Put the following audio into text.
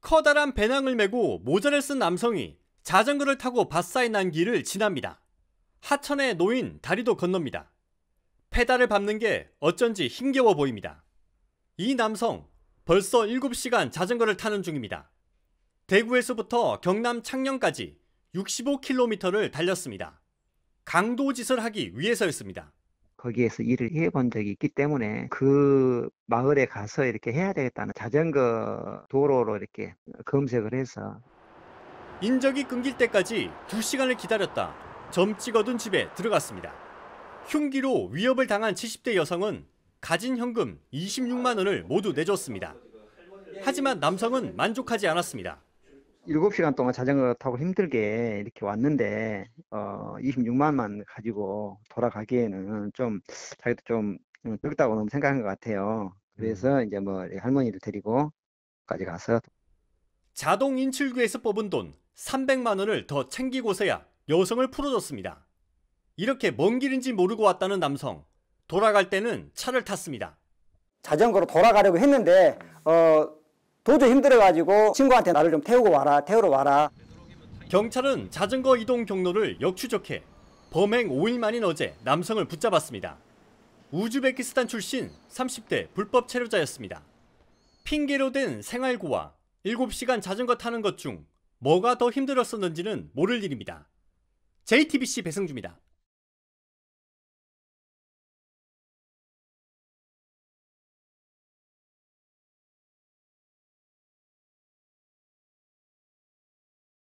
커다란 배낭을 메고 모자를 쓴 남성이 자전거를 타고 밭사이 난 길을 지납니다. 하천의노인 다리도 건넙니다. 페달을 밟는 게 어쩐지 힘겨워 보입니다. 이 남성 벌써 7시간 자전거를 타는 중입니다. 대구에서부터 경남 창녕까지 65km를 달렸습니다. 강도짓을 하기 위해서였습니다. 거기에서 일을 해본 적이 있기 때문에 그 마을에 가서 이렇게 해야 되겠다는 자전거 도로로 이렇게 검색을 해서 인적이 끊길 때까지 2시간을 기다렸다 점 찍어둔 집에 들어갔습니다. 흉기로 위협을 당한 70대 여성은 가진 현금 26만 원을 모두 내줬습니다. 하지만 남성은 만족하지 않았습니다. 7 시간 동안 자전거 타고 힘들게 이렇게 왔는데 어 26만만 가지고 돌아가기에는 좀 자기도 좀 적다고 음, 너무 생각한 것 같아요. 그래서 음. 이제 뭐 할머니를 데리고 까지 가서 자동 인출구에서 뽑은 돈 300만 원을 더 챙기고서야 여성을 풀어줬습니다. 이렇게 먼 길인지 모르고 왔다는 남성. 돌아갈 때는 차를 탔습니다. 자전거로 돌아가려고 했는데 어 도저히 힘들어가지고 친구한테 나를 좀 태우고 와라 태우러 와라 경찰은 자전거 이동 경로를 역추적해 범행 5일 만인 어제 남성을 붙잡았습니다. 우즈베키스탄 출신 30대 불법 체류자였습니다. 핑계로 된 생활고와 7시간 자전거 타는 것 중 뭐가 더 힘들었었는지는 모를 일입니다. JTBC 배승주입니다.